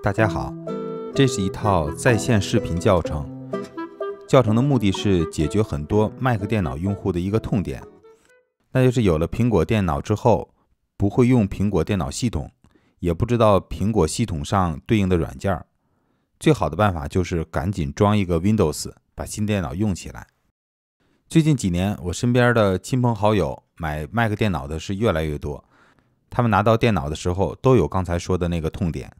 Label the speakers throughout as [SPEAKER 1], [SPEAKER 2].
[SPEAKER 1] 大家好，这是一套在线视频教程。教程的目的是解决很多 Mac 电脑用户的一个痛点，那就是有了苹果电脑之后，不会用苹果电脑系统，也不知道苹果系统上对应的软件。最好的办法就是赶紧装一个 Windows，把新电脑用起来。最近几年，我身边的亲朋好友买 Mac 电脑的是越来越多，他们拿到电脑的时候都有刚才说的那个痛点。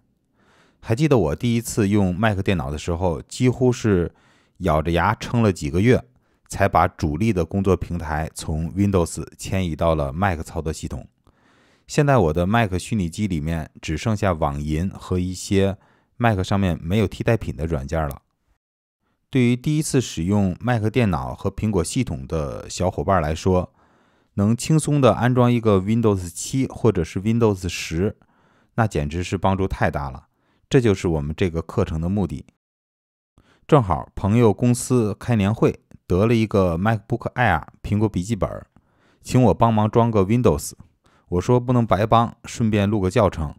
[SPEAKER 1] 还记得我第一次用 Mac 电脑的时候，几乎是咬着牙撑了几个月，才把主力的工作平台从 Windows 迁移到了 Mac 操作系统。现在我的 Mac 虚拟机里面只剩下网银和一些 Mac 上面没有替代品的软件了。对于第一次使用 Mac 电脑和苹果系统的小伙伴来说，能轻松的安装一个 Windows 七或者是 Windows 十，那简直是帮助太大了。这就是我们这个课程的目的。正好朋友公司开年会，得了一个 MacBook Air 苹果笔记本，请我帮忙装个 Windows。我说不能白帮，顺便录个教程。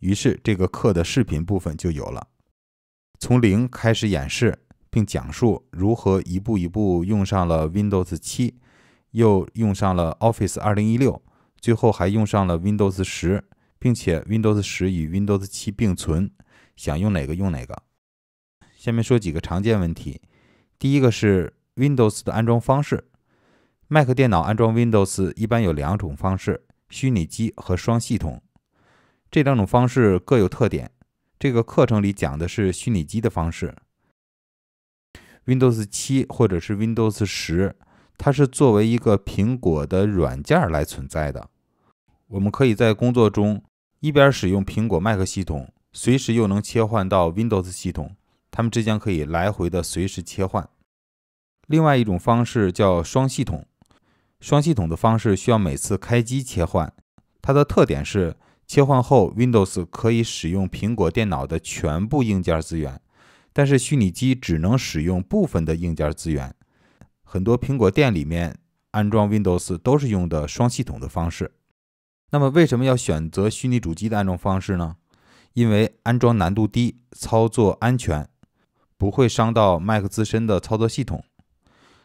[SPEAKER 1] 于是这个课的视频部分就有了，从零开始演示，并讲述如何一步一步用上了 Windows 7，又用上了 Office 2016，最后还用上了 Windows 10，并且 Windows 10与 Windows 7并存。想用哪个用哪个。下面说几个常见问题。第一个是 Windows 的安装方式。Mac 电脑安装 Windows 一般有两种方式：虚拟机和双系统。这两种方式各有特点。这个课程里讲的是虚拟机的方式。Windows 七或者是 Windows 十，它是作为一个苹果的软件来存在的。我们可以在工作中一边使用苹果 Mac 系统。随时又能切换到 Windows 系统，它们之间可以来回的随时切换。另外一种方式叫双系统，双系统的方式需要每次开机切换。它的特点是，切换后 Windows 可以使用苹果电脑的全部硬件资源，但是虚拟机只能使用部分的硬件资源。很多苹果店里面安装 Windows 都是用的双系统的方式。那么为什么要选择虚拟主机的安装方式呢？因为安装难度低，操作安全，不会伤到 Mac 自身的操作系统。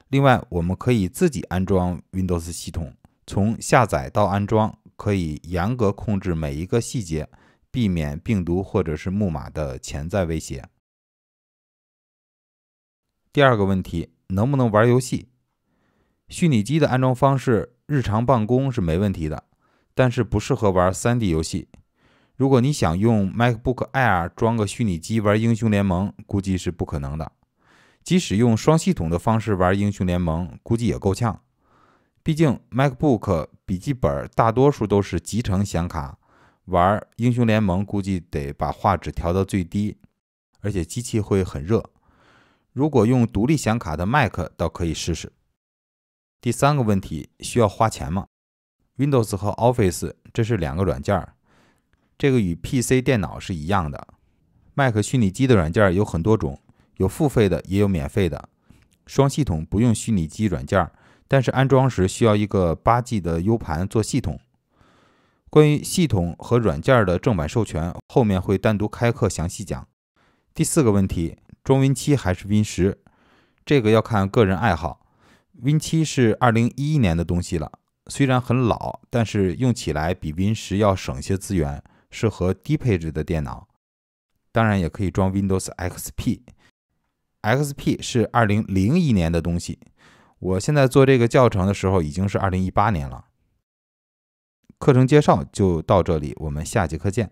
[SPEAKER 1] 另外，我们可以自己安装 Windows 系统，从下载到安装，可以严格控制每一个细节，避免病毒或者是木马的潜在威胁。第二个问题，能不能玩游戏？虚拟机的安装方式，日常办公是没问题的，但是不适合玩 3D 游戏。如果你想用 MacBook Air 装个虚拟机玩英雄联盟，估计是不可能的。即使用双系统的方式玩英雄联盟，估计也够呛。毕竟 MacBook 笔记本大多数都是集成显卡，玩英雄联盟估计得把画质调到最低，而且机器会很热。如果用独立显卡的 Mac，倒可以试试。第三个问题需要花钱吗？Windows 和 Office 这是两个软件。这个与 PC 电脑是一样的。Mac 虚拟机的软件有很多种，有付费的，也有免费的。双系统不用虚拟机软件，但是安装时需要一个 8G 的 U 盘做系统。关于系统和软件的正版授权，后面会单独开课详细讲。第四个问题，装 Win7 还是 Win10？这个要看个人爱好。Win7 是2011年的东西了，虽然很老，但是用起来比 Win10 要省些资源。适合低配置的电脑，当然也可以装 Windows XP。XP 是二零零一年的东西，我现在做这个教程的时候已经是二零一八年了。课程介绍就到这里，我们下节课见。